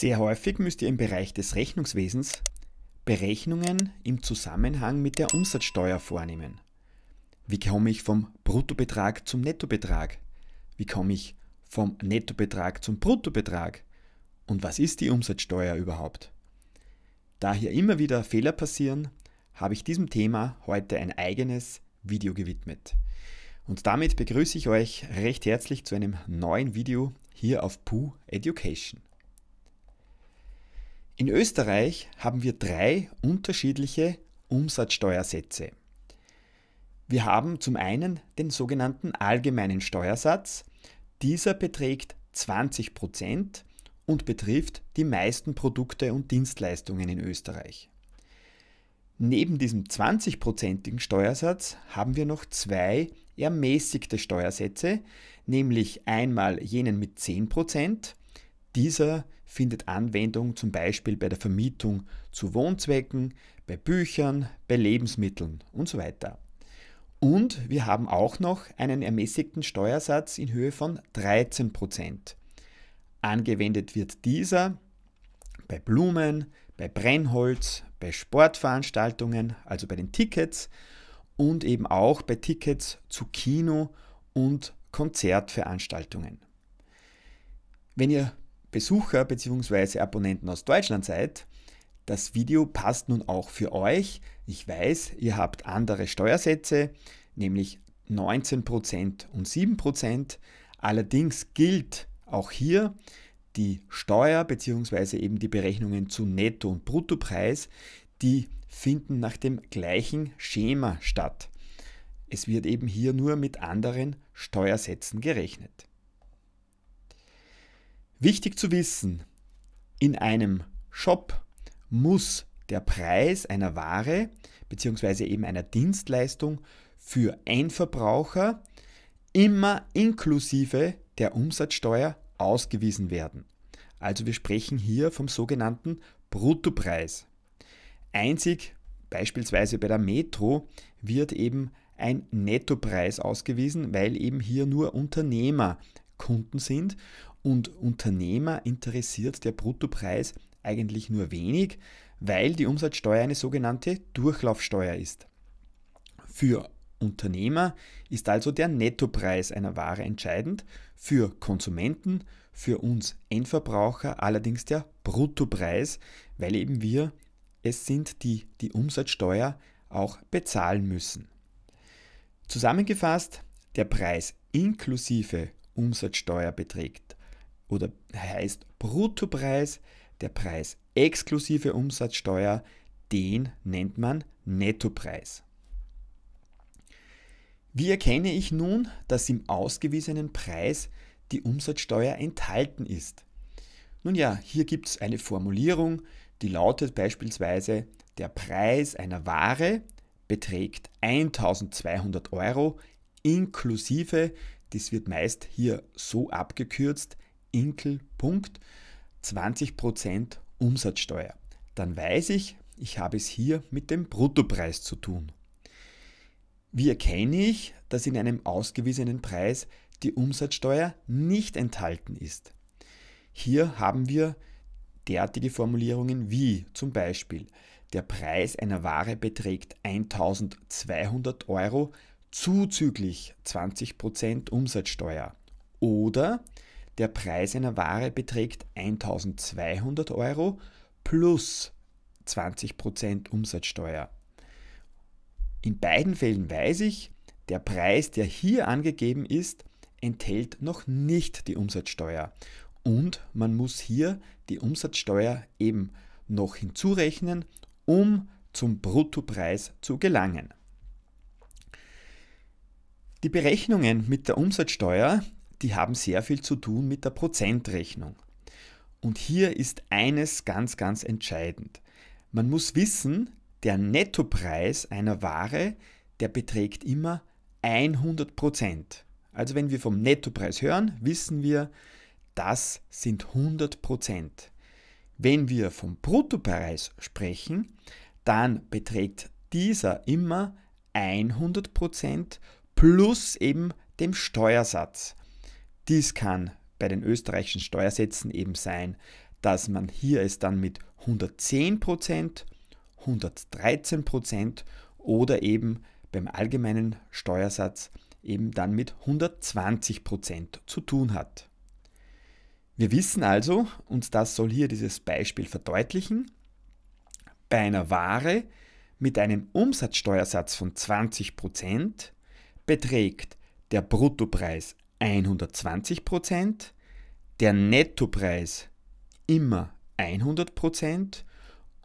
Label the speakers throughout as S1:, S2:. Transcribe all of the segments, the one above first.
S1: Sehr häufig müsst ihr im Bereich des Rechnungswesens Berechnungen im Zusammenhang mit der Umsatzsteuer vornehmen. Wie komme ich vom Bruttobetrag zum Nettobetrag? Wie komme ich vom Nettobetrag zum Bruttobetrag? Und was ist die Umsatzsteuer überhaupt? Da hier immer wieder Fehler passieren, habe ich diesem Thema heute ein eigenes Video gewidmet. Und damit begrüße ich euch recht herzlich zu einem neuen Video hier auf Pooh Education. In Österreich haben wir drei unterschiedliche Umsatzsteuersätze. Wir haben zum einen den sogenannten allgemeinen Steuersatz. Dieser beträgt 20 und betrifft die meisten Produkte und Dienstleistungen in Österreich. Neben diesem 20%igen Steuersatz haben wir noch zwei ermäßigte Steuersätze, nämlich einmal jenen mit 10 Dieser findet Anwendung zum Beispiel bei der Vermietung zu Wohnzwecken, bei Büchern, bei Lebensmitteln und so weiter. Und wir haben auch noch einen ermäßigten Steuersatz in Höhe von 13%. Angewendet wird dieser bei Blumen, bei Brennholz, bei Sportveranstaltungen, also bei den Tickets und eben auch bei Tickets zu Kino und Konzertveranstaltungen. Wenn ihr Besucher bzw. Abonnenten aus Deutschland seid, das Video passt nun auch für euch. Ich weiß, ihr habt andere Steuersätze, nämlich 19% und 7%. Allerdings gilt auch hier die Steuer bzw. eben die Berechnungen zu Netto- und Bruttopreis, die finden nach dem gleichen Schema statt. Es wird eben hier nur mit anderen Steuersätzen gerechnet. Wichtig zu wissen, in einem Shop muss der Preis einer Ware bzw. eben einer Dienstleistung für Endverbraucher immer inklusive der Umsatzsteuer ausgewiesen werden. Also wir sprechen hier vom sogenannten Bruttopreis. Einzig beispielsweise bei der Metro wird eben ein Nettopreis ausgewiesen, weil eben hier nur Unternehmer Kunden sind und Unternehmer interessiert der Bruttopreis eigentlich nur wenig, weil die Umsatzsteuer eine sogenannte Durchlaufsteuer ist. Für Unternehmer ist also der Nettopreis einer Ware entscheidend, für Konsumenten, für uns Endverbraucher allerdings der Bruttopreis, weil eben wir es sind, die die Umsatzsteuer auch bezahlen müssen. Zusammengefasst, der Preis inklusive Umsatzsteuer beträgt oder heißt Bruttopreis, der Preis exklusive Umsatzsteuer, den nennt man Nettopreis. Wie erkenne ich nun, dass im ausgewiesenen Preis die Umsatzsteuer enthalten ist? Nun ja, hier gibt es eine Formulierung, die lautet beispielsweise, der Preis einer Ware beträgt 1200 Euro inklusive, das wird meist hier so abgekürzt, inkel 20% Umsatzsteuer. Dann weiß ich, ich habe es hier mit dem Bruttopreis zu tun. Wie erkenne ich, dass in einem ausgewiesenen Preis die Umsatzsteuer nicht enthalten ist? Hier haben wir derartige Formulierungen wie zum Beispiel der Preis einer Ware beträgt 1200 Euro zuzüglich 20% Umsatzsteuer oder der Preis einer Ware beträgt 1200 Euro plus 20% Umsatzsteuer. In beiden Fällen weiß ich, der Preis, der hier angegeben ist, enthält noch nicht die Umsatzsteuer. Und man muss hier die Umsatzsteuer eben noch hinzurechnen, um zum Bruttopreis zu gelangen. Die Berechnungen mit der Umsatzsteuer die haben sehr viel zu tun mit der Prozentrechnung. Und hier ist eines ganz, ganz entscheidend. Man muss wissen, der Nettopreis einer Ware, der beträgt immer 100 Prozent. Also wenn wir vom Nettopreis hören, wissen wir, das sind 100 Prozent. Wenn wir vom Bruttopreis sprechen, dann beträgt dieser immer 100 Prozent plus eben dem Steuersatz. Dies kann bei den österreichischen Steuersätzen eben sein, dass man hier es dann mit 110%, 113% oder eben beim allgemeinen Steuersatz eben dann mit 120% zu tun hat. Wir wissen also, und das soll hier dieses Beispiel verdeutlichen, bei einer Ware mit einem Umsatzsteuersatz von 20% beträgt der Bruttopreis 120%, der Nettopreis immer 100%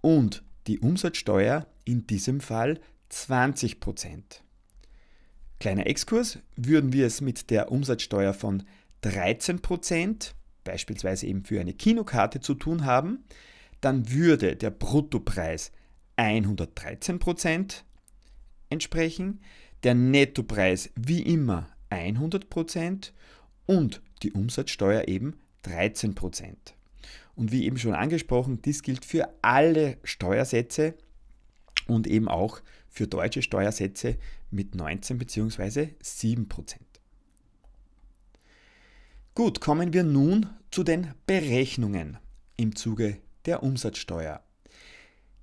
S1: und die Umsatzsteuer in diesem Fall 20%. Kleiner Exkurs, würden wir es mit der Umsatzsteuer von 13% beispielsweise eben für eine Kinokarte zu tun haben, dann würde der Bruttopreis 113% entsprechen, der Nettopreis wie immer 100% und die Umsatzsteuer eben 13%. Und wie eben schon angesprochen, dies gilt für alle Steuersätze und eben auch für deutsche Steuersätze mit 19 bzw. 7%. Gut, kommen wir nun zu den Berechnungen im Zuge der Umsatzsteuer.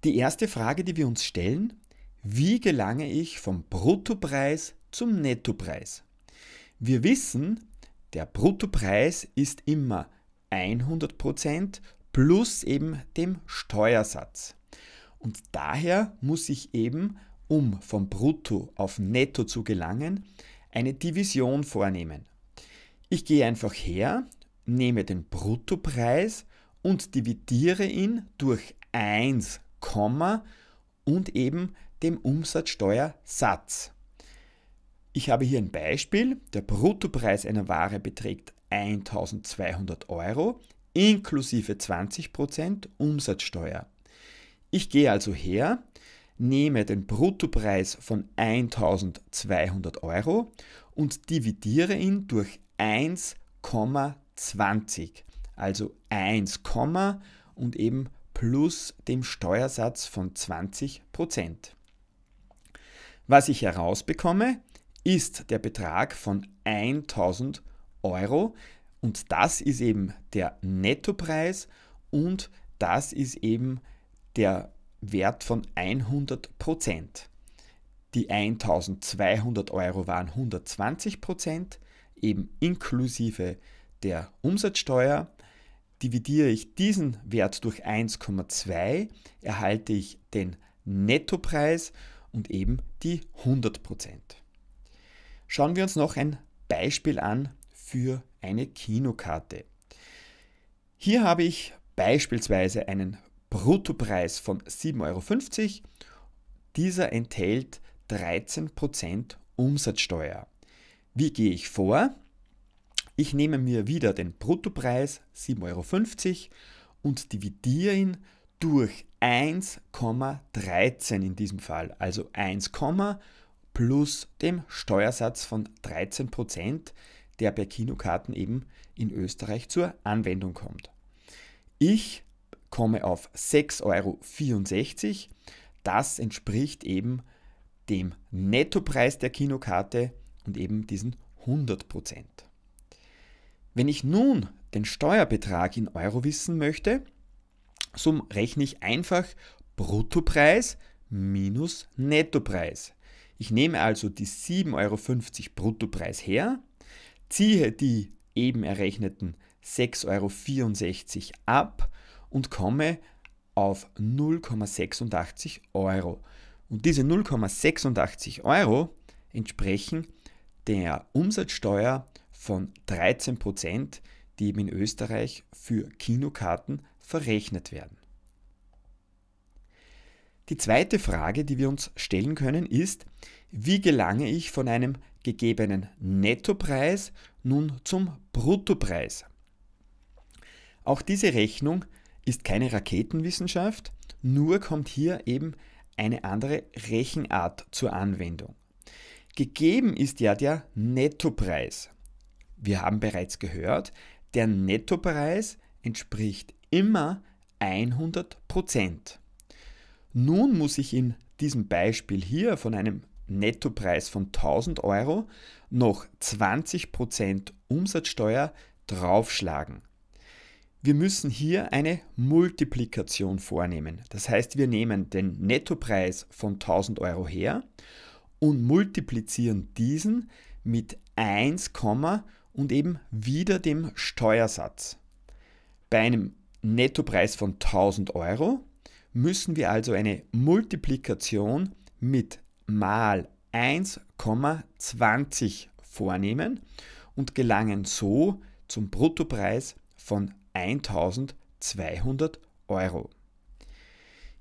S1: Die erste Frage, die wir uns stellen, wie gelange ich vom Bruttopreis zum Nettopreis? Wir wissen, der Bruttopreis ist immer 100% plus eben dem Steuersatz. Und daher muss ich eben, um vom Brutto auf Netto zu gelangen, eine Division vornehmen. Ich gehe einfach her, nehme den Bruttopreis und dividiere ihn durch 1, und eben dem Umsatzsteuersatz. Ich habe hier ein Beispiel. Der Bruttopreis einer Ware beträgt 1200 Euro inklusive 20% Umsatzsteuer. Ich gehe also her, nehme den Bruttopreis von 1200 Euro und dividiere ihn durch 1,20. Also 1, und eben plus dem Steuersatz von 20%. Was ich herausbekomme, ist der Betrag von 1000 Euro und das ist eben der Nettopreis und das ist eben der Wert von 100 Prozent. Die 1200 Euro waren 120 Prozent, eben inklusive der Umsatzsteuer. Dividiere ich diesen Wert durch 1,2, erhalte ich den Nettopreis und eben die 100 Prozent. Schauen wir uns noch ein Beispiel an für eine Kinokarte. Hier habe ich beispielsweise einen Bruttopreis von 7,50 Euro. Dieser enthält 13% Umsatzsteuer. Wie gehe ich vor? Ich nehme mir wieder den Bruttopreis 7,50 Euro und dividiere ihn durch 1,13 in diesem Fall, also 1, plus dem Steuersatz von 13%, der bei Kinokarten eben in Österreich zur Anwendung kommt. Ich komme auf 6,64 Euro. Das entspricht eben dem Nettopreis der Kinokarte und eben diesen 100%. Wenn ich nun den Steuerbetrag in Euro wissen möchte, so rechne ich einfach Bruttopreis minus Nettopreis. Ich nehme also die 7,50 Euro Bruttopreis her, ziehe die eben errechneten 6,64 Euro ab und komme auf 0,86 Euro. Und diese 0,86 Euro entsprechen der Umsatzsteuer von 13%, die eben in Österreich für Kinokarten verrechnet werden. Die zweite Frage, die wir uns stellen können, ist, wie gelange ich von einem gegebenen Nettopreis nun zum Bruttopreis? Auch diese Rechnung ist keine Raketenwissenschaft, nur kommt hier eben eine andere Rechenart zur Anwendung. Gegeben ist ja der Nettopreis. Wir haben bereits gehört, der Nettopreis entspricht immer 100 Prozent. Nun muss ich in diesem Beispiel hier von einem Nettopreis von 1000 Euro noch 20% Umsatzsteuer draufschlagen. Wir müssen hier eine Multiplikation vornehmen. Das heißt, wir nehmen den Nettopreis von 1000 Euro her und multiplizieren diesen mit 1, und eben wieder dem Steuersatz. Bei einem Nettopreis von 1000 Euro müssen wir also eine Multiplikation mit mal 1,20 vornehmen und gelangen so zum Bruttopreis von 1200 Euro.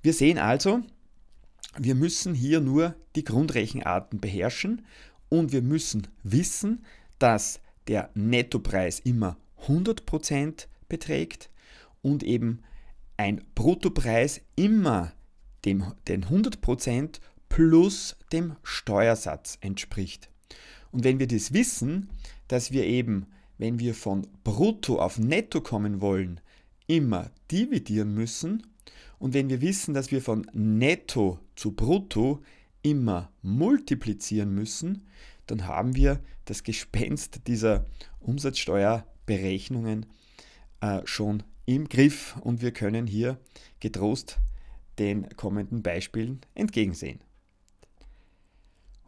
S1: Wir sehen also, wir müssen hier nur die Grundrechenarten beherrschen und wir müssen wissen, dass der Nettopreis immer 100% beträgt und eben ein Bruttopreis immer dem, den 100% plus dem Steuersatz entspricht. Und wenn wir das wissen, dass wir eben, wenn wir von Brutto auf Netto kommen wollen, immer dividieren müssen und wenn wir wissen, dass wir von Netto zu Brutto immer multiplizieren müssen, dann haben wir das Gespenst dieser Umsatzsteuerberechnungen äh, schon im Griff und wir können hier getrost den kommenden Beispielen entgegensehen.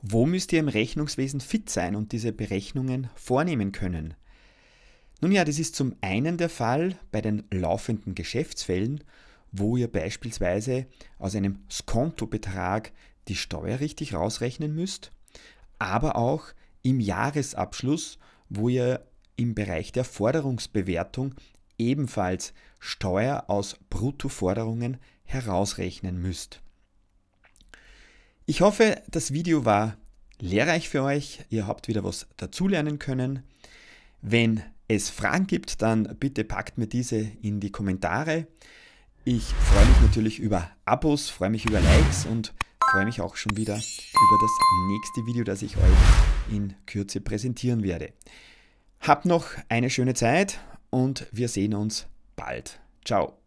S1: Wo müsst ihr im Rechnungswesen fit sein und diese Berechnungen vornehmen können? Nun ja, das ist zum einen der Fall bei den laufenden Geschäftsfällen, wo ihr beispielsweise aus einem Skontobetrag die Steuer richtig rausrechnen müsst, aber auch im Jahresabschluss, wo ihr im Bereich der Forderungsbewertung ebenfalls Steuer aus Bruttoforderungen herausrechnen müsst. Ich hoffe, das Video war lehrreich für euch. Ihr habt wieder was dazulernen können. Wenn es Fragen gibt, dann bitte packt mir diese in die Kommentare. Ich freue mich natürlich über Abos, freue mich über Likes und freue mich auch schon wieder über das nächste Video, das ich euch in Kürze präsentieren werde. Habt noch eine schöne Zeit und wir sehen uns bald. Ciao.